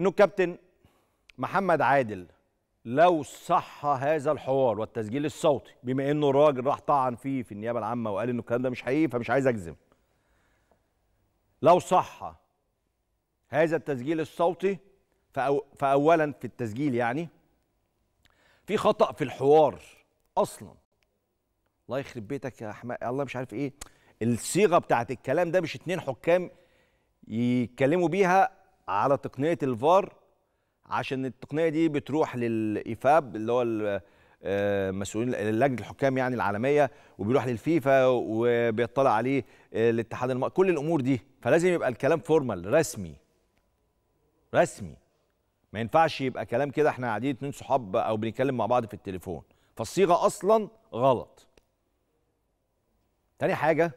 انه الكابتن محمد عادل لو صح هذا الحوار والتسجيل الصوتي بما انه الراجل راح طعن فيه في النيابه العامه وقال انه الكلام ده مش حقيقي فمش عايز اجزم لو صح هذا التسجيل الصوتي فأو فاولا في التسجيل يعني في خطا في الحوار اصلا الله يخرب بيتك يا احمد الله مش عارف ايه الصيغه بتاعت الكلام ده مش اتنين حكام يتكلموا بيها على تقنيه الفار عشان التقنيه دي بتروح للايفاب اللي هو المسؤولين آه، لجنه الحكام يعني العالميه وبيروح للفيفا وبيطلع عليه آه، الاتحاد الم... كل الامور دي فلازم يبقى الكلام فورمال رسمي رسمي ما ينفعش يبقى كلام كده احنا قاعدين اتنين صحاب او بنتكلم مع بعض في التليفون فالصيغه اصلا غلط تاني حاجه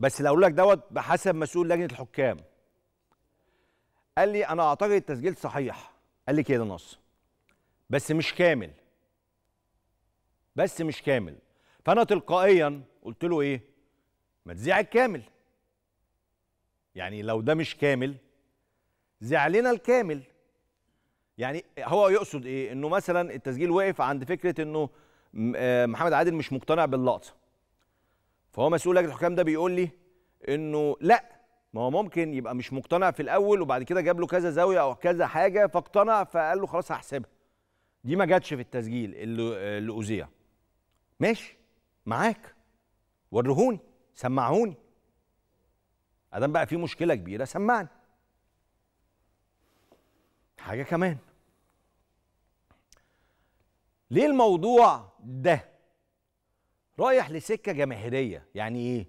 بس اللي اقول لك دوت بحسب مسؤول لجنه الحكام قال لي انا اعتقد التسجيل صحيح قال لي كده نص بس مش كامل بس مش كامل فانا تلقائيا قلت له ايه ما تذيع الكامل يعني لو ده مش كامل ذيع لنا الكامل يعني هو يقصد ايه انه مثلا التسجيل وقف عند فكره انه آه، محمد عادل مش مقتنع باللقطه فهو مسؤول لجنه الحكام ده بيقول لي انه لا ما هو ممكن يبقى مش مقتنع في الاول وبعد كده جاب له كذا زاويه او كذا حاجه فاقتنع فقال له خلاص هحسبها دي ما جاتش في التسجيل اللي اللي اذيع ماشي معاك ورهوني سمعوني ادام بقى في مشكله كبيره سمعني حاجه كمان ليه الموضوع ده رايح لسكه جماهيريه يعني ايه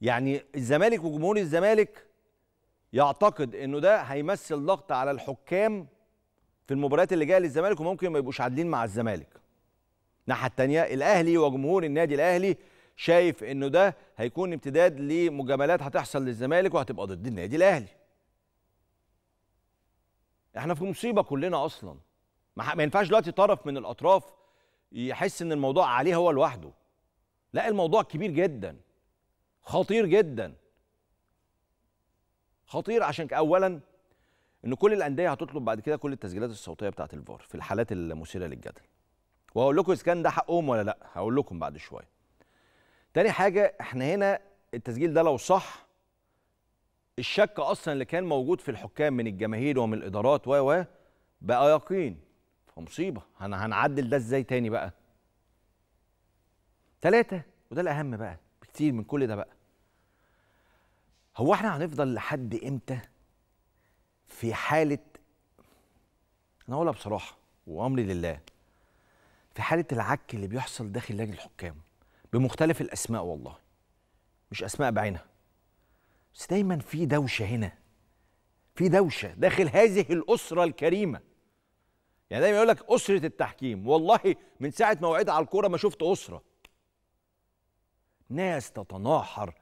يعني الزمالك وجمهور الزمالك يعتقد انه ده هيمثل ضغط على الحكام في المباريات اللي جايه للزمالك وممكن ما يبقوش عادلين مع الزمالك الناحيه الثانيه الاهلي وجمهور النادي الاهلي شايف انه ده هيكون امتداد لمجاملات هتحصل للزمالك وهتبقى ضد النادي الاهلي احنا في مصيبه كلنا اصلا ما ينفعش دلوقتي طرف من الاطراف يحس ان الموضوع عليه هو لوحده لا الموضوع كبير جدا خطير جدا خطير عشان اولا ان كل الانديه هتطلب بعد كده كل التسجيلات الصوتيه بتاعه الفار في الحالات المثيره للجدل وهقول لكم اذا كان ده حقهم ولا لا هقول لكم بعد شويه تاني حاجه احنا هنا التسجيل ده لو صح الشك اصلا اللي كان موجود في الحكام من الجماهير ومن الادارات و و بقى يقين فمصيبه هنعدل ده ازاي تاني بقى ثلاثة وده الأهم بقى بكتير من كل ده بقى هو احنا هنفضل لحد امتى في حالة أنا أقولها بصراحة وأمري لله في حالة العك اللي بيحصل داخل لجنة الحكام بمختلف الأسماء والله مش أسماء بعينها بس دايما في دوشة هنا في دوشة داخل هذه الأسرة الكريمة يعني دايما يقول لك أسرة التحكيم والله من ساعة ما على الكورة ما شفت أسرة ناس تتناحر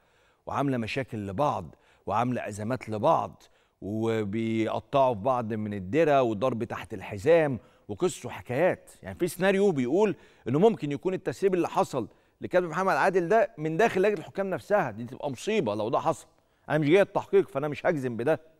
وعامله مشاكل لبعض وعامله ازمات لبعض وبيقطعوا في بعض من الدره وضرب تحت الحزام وقصص وحكايات يعني في سيناريو بيقول انه ممكن يكون التسريب اللي حصل لكابتن محمد عادل ده من داخل لجنه الحكام نفسها دي تبقى مصيبه لو ده حصل انا مش جاي التحقيق فانا مش هجزم بده